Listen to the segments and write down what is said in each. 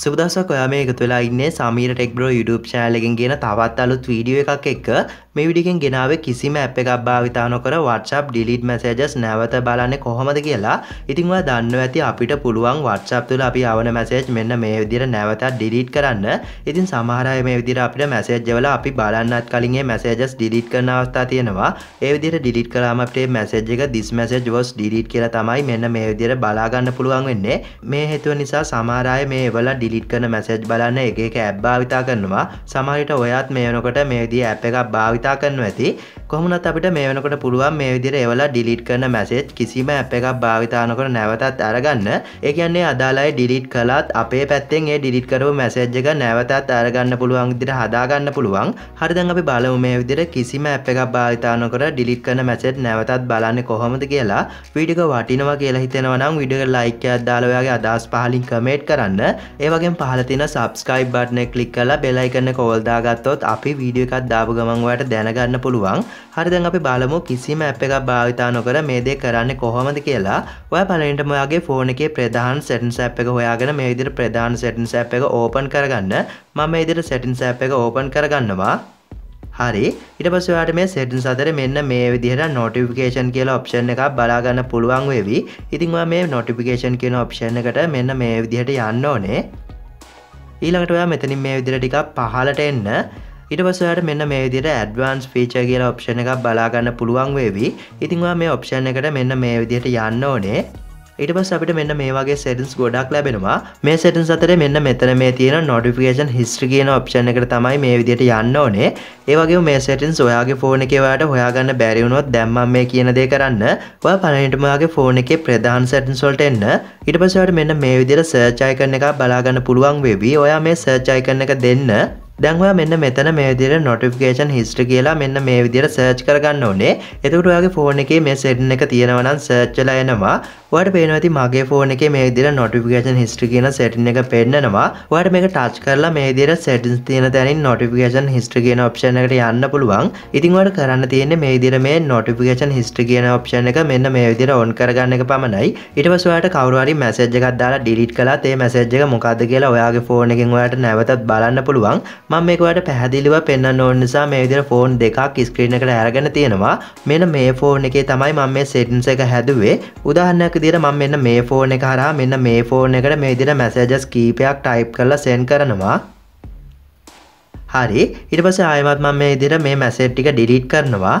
සුබදසක් ඔයා මේ එකතු වෙලා ඉන්න සමීර ටෙක්බරෝ YouTube චෑලගෙන් කියන තවත් අලුත් වීඩියෝ එකක් එක්ක මේ විඩිකෙන් ගෙනාවේ කිසිම ඇප් එකක් භාවිතා නොකර WhatsApp delete messages නැවත බලන්නේ කොහොමද කියලා. ඉතින් ඔයා දන්නව ඇති අපිට පුළුවන් WhatsApp තුල අපි ආවන message මෙන්න මේ විදිහට නැවත delete කරන්න. ඉතින් සමහර අය මේ විදිහට අපිට message වල අපි බලන්නත් කලින් මේ messages delete කරන අවස්ථා තියෙනවා. ඒ විදිහට delete කළාම අපිට message එක this message was delete කියලා තමයි මෙන්න මේ විදිහට බලා ගන්න පුළුවන් වෙන්නේ. මේ හේතුව නිසා සමහර අය මේ වල delete කරන message බලන්න එක එක ඇප් භාවිතා කරනවා. සමහර විට ඔයාත් මේ වෙනකොට මේ විදිහ ඇප් එකක් භාවිතා භාවිතා කරනු ඇති කොහමනත් අපිට මේ වනකට පුළුවන් මේ විදිර එවලා ඩිලිට් කරන මැසේ් කිසිම අප එකක් භාවිතානකට නැවතත් අරගන්න ඒ කියන්නේ අදාලායි ඩිලිට් කලාත් අපේ පැත්තෙන් ඒ ඩිලිට් කරව මැසේජ්ජක නැවතත් අරගන්න පුළුවන් දිට හදාගන්න පුළුවන් හරිදන් අපි බලව මේ විදිර කිසිම අප එකක් භාවිතානකට ඩිලිට් කරන මැසෙට් නැවතත් බලන්න කොහොමද කියලා විඩික වටිනවා කියලා හිතෙනවනම් විඩික ලයිකයක් දාලවයාගේ අදස් පහලින් කමේට් කරන්න ඒවගේ පහලතින සබස්කයිබ් බට්න කලික් කලා බෙලයිකන්න කෝල්දාගත්තොත් අපි වීඩියකත් දාපු ගමන්වට දැනගන්න පුළුවන් හරිදන් අපි බලමු කිසිම ඇප් එකක් භාවිතා නොකර මේ දේ කරන්න කොහොමද කියලා ඔය පලනිටම ඔයාගේ ෆෝන එකේ ප්‍රධාන සෙටන් සැප් එක හොයාගෙන මේ විදිර ප්‍රධාන සෙටන් සැප් එක ඕපන් කරගන්න මම ඉදිර සෙටින් සැප් එක ඕපන් කරගන්නවා හරි ඉට පස්වාට මේ සෙටන් සතර මෙන්න මේ විදිහට නොටිෆිකේෂන් කියලා ඔප්ෂන් එක බලාගන්න පුළුවන් වෙවි ඉතින්වා මේ නොටිෆිකේෂන් කියන ඔප්ෂන් එකට මෙන්න මේ විදිහට යන්න ඕනේ ඊළඟට ඔයා මෙතනින් මේ විදිර ටිකක් පහලට එන්න ඉට පසට මෙන්න මේ විදිට ඇඩවන්ස් ෆීච කියලා ඔප්ෂණ එකක් බලාගන්න පුළුවන් වේවි ඉතින්වා මේ ඔප්ෂණ එකට මෙන්න මේ විදියට යන්න ඕනේ ඉට පස් අපිට මෙන්න මේ වගේ සෙටන්ස් ගොඩක් ලැබෙනවා මේ සටන් සතර මෙන්න මෙතන මේ තියෙන නොඩිෆිකේෂන් හිස්ට්‍ර කියන ඔප්ෂණ එකට තමයි මේ විදියට යන්න ඕනේ ඒවගේ මේ සටන් සොයාගේ ෆෝන එකවට හොයාගන්න බැරිවුණොත් දැම්ම මේ කියන දේ කරන්න ඔය පණනිටමගේ ෆෝන එකේ ප්‍රධාන සටන් සොල්ට එන්න ඉට පසට මෙන්න මේ විදිර සර්චයි කරන එක බලාගන්න පුළුවන් වෙවී ඔයා මේ සර්චයි කරන එක දෙන්න දැන්ව මෙන්න මෙතන මේ විදිර නොටිෆිකේෂන් හිස්ට කියලා මෙන්න මේ විදිර සර්ච් කරගන්න ඕනේ එතුටයාගේ ෆෝන එක මේ සෙට් එක තියෙනවනම් සර්ච්චල එනවා වට පේනවති මගේ ෆෝන එක මේ විදිර නොටිෆිකේෂන් හිස්ට කියන සෙට් එක පෙන්න්නනවා වට මේක ටච් කරලා මේ විදිර සෙටිස් තියෙන තැනින් නොටිෆිකේෂන් හිස්ට කියන ඔප්ෂණ එකට යන්න පුළුවන් ඉතින්වට කරන්න තියෙන්නේ මේ විදිර මේ නොටිෆිකේෂන් හිස්ට කියන ඔප්ෂණ එක මෙන්න මේ විදිර ඔන් කරගන්න එක පමණයි ඉටවස්වාට කවරුවාරි මැසජ් එකක් දාලා ඩිලිට් කලා තේ මැසජ් එක මොකක්ද කියලා ඔයාගේ ෆෝන එකෙන් ඔයාට නැවතත් බලන්න පුළුවන් මම මේකට පැහැදිලිව පෙන්න්න ඕන්න නිසා මේ විදිර ෆෝන් දෙකක් ස්ක්‍රීන එකට ඇරගෙන තියෙනවා මෙන මේ ෆෝන් එකේ තමයි මම මේ සෙටින්ස එක හැදුවේ උදාහන්නක දිර මම මෙන්න මේ ෆෝන් එක හරා මෙන්න මේ ෆෝන් එකට මේ දිර මැසේජස් කීපයක් ටයිප් කරලා සෙන් කරනවා හරි ඉට පස ආයමත් මම මේ දිර මේ මැසෙට්ටික ඩිලිට් කරනවා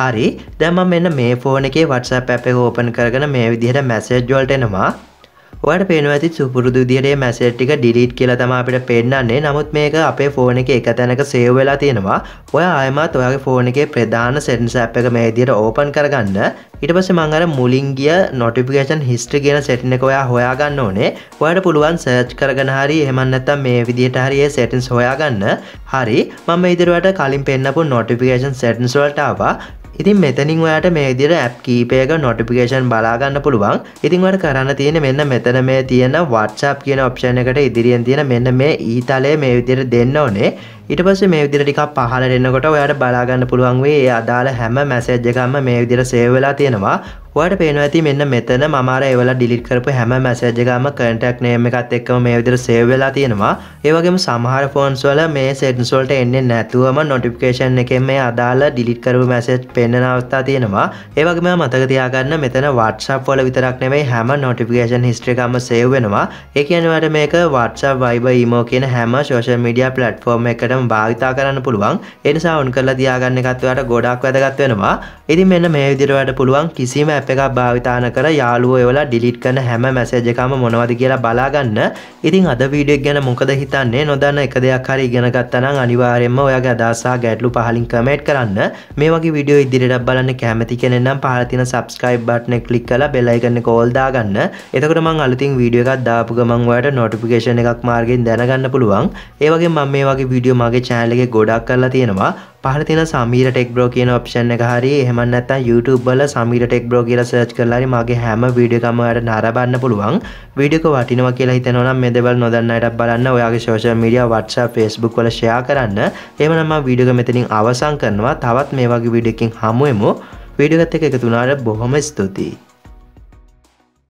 හරි දැම මෙන්න මේ ෆෝන එකේ වටසප් ඇපේ ඕපන් කරගෙන මේ විදිහට මැසේජ්වල්ට එනවා ඔට පේනවති සුපුරුදු දිරේ මැසට්ටික ඩිලීට් කියල තම අපිට පෙන්න්නන්නේ නමුත් මේක අපේ ෆෝන එක එක තැනක සේවවෙලා තියෙනවා ඔය අයමත් ඔයාගේ ෆෝන එකේ ප්‍රධාන සෙටන්ස ඇප් එක මේදියට ඕපන් කරගන්න ඉට පස මංගර මුලින්ගිය නොටිපිකේෂන් හිස්ට්‍රි කියෙන සෙටිනක ඔයා හොයාගන්න ඕනේ ඔයට පුළුවන් සර්ච් කරගන හරි එහමන්නත්තම් මේ විදිහට හරියේ සෙටන්ස් හොයාගන්න හරි මම ඉදිරුවට කලින් පෙන්න්නපු නොටිපිකේෂන් සෙටන්ස්වලටාව ඉතින් මෙතනින් ඔයාට මේ විදිහට ඇප් කීපයක notification බලා ගන්න පුළුවන්. ඉතින් ඔයාලට කරන්න තියෙන්නේ මෙන්න මෙතන මේ තියෙන WhatsApp කියන option එකට ඉදිරියෙන් තියෙන මෙන්න මේ ඊතලය මේ විදිහට දෙන්න ඕනේ. ඊට පස්සේ මේ විදිහට ටිකක් පහළට එනකොට ඔයාලට බලා ගන්න පුළුවන් වෙයි ඒ අදාළ හැම මැසේජ් එකක්ම මේ විදිහට සේව් වෙලා තියෙනවා ඔයාට පේනවා ඇති මෙන්න මෙතන මම අර ඒවලා ඩිලීට් කරපු හැම මැසේජ් එකක්ම කන්ටැක්ට් නේම් එකත් එක්කම මේ විදිහට සේව් වෙලා තියෙනවා. ඒ වගේම සමහර ෆෝන්ස් වල මේ සෙටින්ස් වලට එන්නේ නැතුවම නොටිෆිකේෂන් එකෙන් මේ අදාළ ඩිලීට් කරපු මැසේජ් පෙන්වන අවස්ථා තියෙනවා. ඒ වගේම මතක තියාගන්න මෙතන WhatsApp වල විතරක් නෙවෙයි හැම නොටිෆිකේෂන් හිස්ටරි එකක්ම සේව් වෙනවා. ඒ කියන්නේ ඔයාලට මේක WhatsApp, Viber, Imo කියන හැම social media platform එකකටම හැමදාම භාවිතා කරන්න පුළුවන් එනිසා ඔන් කරලා තියාගන්න එකත්වයට ගොඩක් වැදගත් වෙනවා ඉතින් මෙන්න මේ විදිරවට පුළුවන් කිසිම ඇප එකක් භාවිතාන කර යාළුවෝ එවලා ඩිලිට් කරන හැම මැසේජ් එකම මොනවද කියලා බලාගන්න ඉතින් අද වීඩියක් ගැන මොකද හිතන්නේ නොදන්න එක දෙයක් හරි ඉගෙනගත්තනම් අනිවාර්යෙන්ම ඔයාගේ අදසා ගැටලු පහලින් කමෙන්ට් කරන්න මේ වගේ වීඩියෝ ඉදිරියට බලන්න කැමති කෙනෙන්නම් පහල තියෙන subscribe button එක ක්ලික් කරලා bell icon එක all දාගන්න එතකොට මං අලුතින් වීඩියෝ එකක් දාපු ගමන් ඔයාලට notification එකක් මාර්ගයෙන් දැනගන්න පුළුවන් ඒ වගේ මම මේ වගේ වීඩියෝ මගේ චෑනලගේ ගොඩක් කරලා තියෙනවා පහල තින සමීර ටෙක් බ්‍රෝ කියන ඔප්ෂන් එක හරි එහෙම නැත්නම් YouTube වල සමීර ටෙක් බ්‍රෝ කියලා සර්ච් කරලා හරි මගේ හැම වීඩියෝ එකම ඔයාලට නරඹන්න පුළුවන් වීඩියෝ එක වටිනවා කියලා හිතෙනවා නම් මේ දේවල් නොදන්න අයටත් බලන්න ඔයාගේ social media WhatsApp Facebook වල share කරන්න එහෙම නම් මම වීඩියෝ එක මෙතනින් අවසන් කරනවා තවත් මේ වගේ වීඩියෝ එකකින් හමු වෙමු වීඩියෝ එකත් එක්ක එකතු වුණාට බොහොම ස්තුතියි